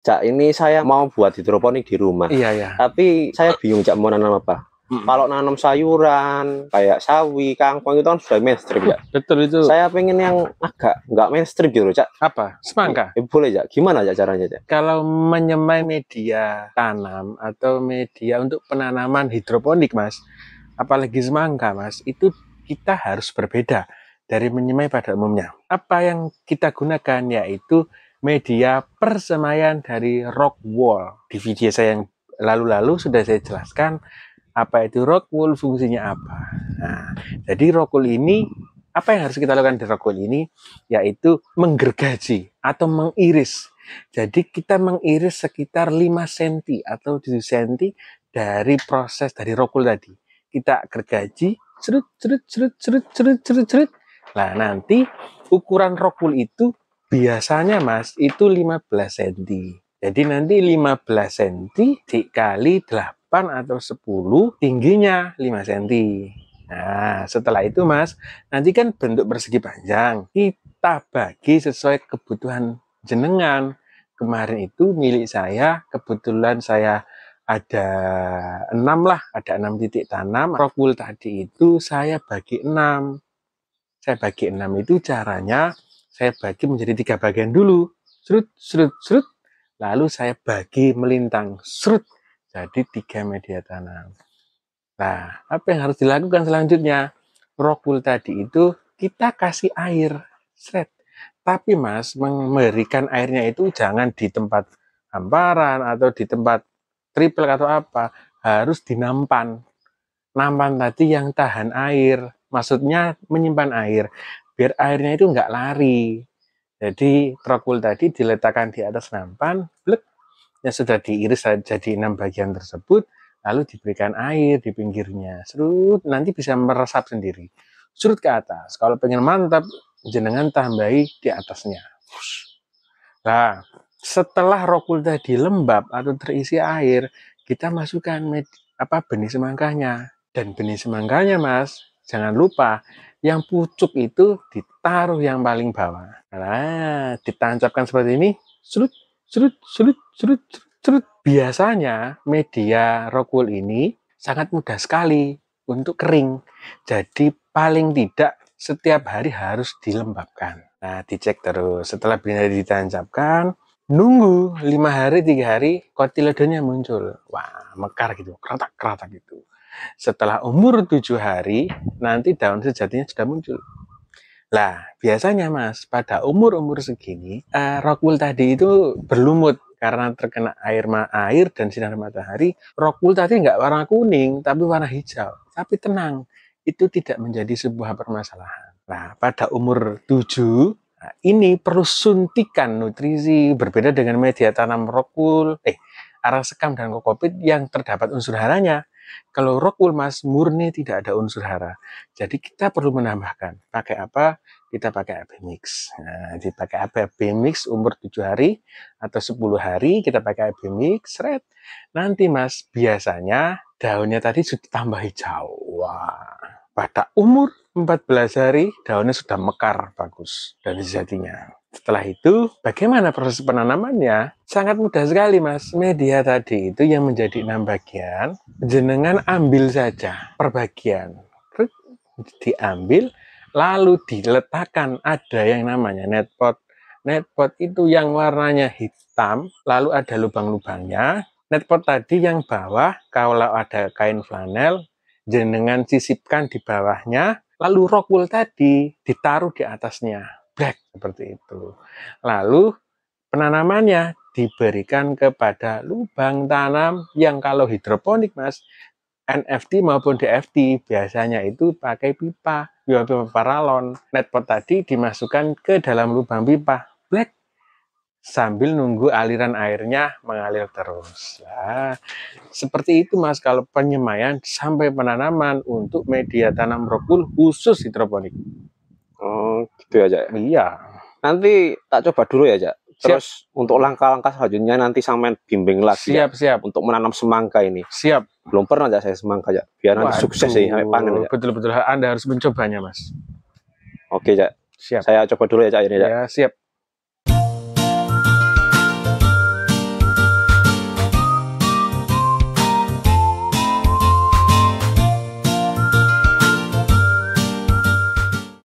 Cak, ini saya mau buat hidroponik di rumah. Iya, iya. Tapi saya bingung Cak mau nanam apa. hmm Kalau nanam sayuran kayak sawi, kangkung itu kan sudah mainstream ya. Betul itu. Saya pengen yang agak nggak mainstream gitu, Cak. Apa? Semangka. Eh, boleh, Cak. Gimana Cak caranya, Cak? Kalau menyemai media tanam atau media untuk penanaman hidroponik, Mas, apalagi semangka, Mas, itu kita harus berbeda dari menyemai pada umumnya. Apa yang kita gunakan yaitu media persemaian dari rock wall. Di video saya yang lalu-lalu sudah saya jelaskan apa itu rock wall, fungsinya apa. Nah, jadi rock wall ini apa yang harus kita lakukan di rock wall ini yaitu menggergaji atau mengiris. Jadi kita mengiris sekitar 5 cm atau 7 cm dari proses dari rock wall tadi. Kita gergaji, cerut cerut cerut cerut cerut cerut cerut. Nah, nanti ukuran rock wool itu Biasanya Mas itu 15 cm. Jadi nanti 15 cm dikali 8 atau 10 tingginya 5 cm. Nah, setelah itu Mas, nanti kan bentuk persegi panjang kita bagi sesuai kebutuhan jenengan. Kemarin itu milik saya, kebetulan saya ada enam lah, ada enam titik tanam. Rockwool tadi itu saya bagi enam. Saya bagi enam itu caranya saya bagi menjadi tiga bagian dulu. Serut, serut, serut. Lalu saya bagi melintang. Serut. Jadi tiga media tanam. Nah, apa yang harus dilakukan selanjutnya? Rokul tadi itu kita kasih air. Seret. Tapi mas, memberikan airnya itu jangan di tempat hamparan atau di tempat triple atau apa. Harus dinampan. Nampan tadi yang tahan air. Maksudnya menyimpan air biar airnya itu nggak lari. Jadi trokul tadi diletakkan di atas nampan, blek, yang sudah diiris jadi enam bagian tersebut, lalu diberikan air di pinggirnya. Serut, nanti bisa meresap sendiri. Surut ke atas. Kalau pengen mantap, jenengan tambahi di atasnya. Nah, setelah rokul tadi lembab atau terisi air, kita masukkan med, apa benih semangkanya. Dan benih semangkanya, Mas, Jangan lupa yang pucuk itu ditaruh yang paling bawah. Nah, ditancapkan seperti ini, serut, serut, serut, serut, serut. Biasanya media rockwool ini sangat mudah sekali untuk kering. Jadi paling tidak setiap hari harus dilembabkan. Nah, dicek terus. Setelah benar ditancapkan, nunggu 5 hari, 3 hari, kotilodonnya muncul. Wah, mekar gitu, keratak-keratak gitu. Setelah umur tujuh hari, nanti daun sejatinya sudah muncul. Lah, biasanya mas, pada umur-umur segini, uh, eh, rockwool tadi itu berlumut karena terkena air ma air dan sinar matahari. Rockwool tadi nggak warna kuning, tapi warna hijau. Tapi tenang, itu tidak menjadi sebuah permasalahan. Nah, pada umur tujuh nah ini perlu suntikan nutrisi berbeda dengan media tanam rokul eh, arang sekam dan kokopit yang terdapat unsur haranya. Kalau rokul mas murni tidak ada unsur hara. Jadi kita perlu menambahkan. Pakai apa? Kita pakai AB mix. Nah, jadi pakai AB mix umur 7 hari atau 10 hari kita pakai AB mix. Red. Nanti mas biasanya daunnya tadi sudah tambah hijau. Wah. Pada umur 14 hari daunnya sudah mekar bagus dan sejatinya. Setelah itu, bagaimana proses penanamannya? Sangat mudah sekali, Mas. Media tadi itu yang menjadi enam bagian, jenengan ambil saja per bagian. Diambil, lalu diletakkan ada yang namanya netpot netpot itu yang warnanya hitam, lalu ada lubang-lubangnya. netpot tadi yang bawah, kalau ada kain flanel, jenengan sisipkan di bawahnya, lalu rockwool tadi ditaruh di atasnya Black seperti itu. Lalu penanamannya diberikan kepada lubang tanam yang kalau hidroponik Mas, NFT maupun DFT biasanya itu pakai pipa, ya, pipa paralon. Netpot tadi dimasukkan ke dalam lubang pipa black sambil nunggu aliran airnya mengalir terus. Nah, seperti itu Mas kalau penyemaian sampai penanaman untuk media tanam rokul khusus hidroponik. Oh, gitu ya, Cak. Iya. Nanti tak coba dulu ya, Cak. Terus siap. untuk langkah-langkah selanjutnya nanti sang sampean bimbing lagi. Siap, ya, siap. Untuk menanam semangka ini. Siap. Belum pernah aja saya semangka, Cak. Biar Waduh, nanti sukses ya sampai panen, Cak. Betul-betul Anda harus mencobanya, Mas. Oke, Cak. Siap. Saya coba dulu ya, Cak, ini, Cak. Ya, siap.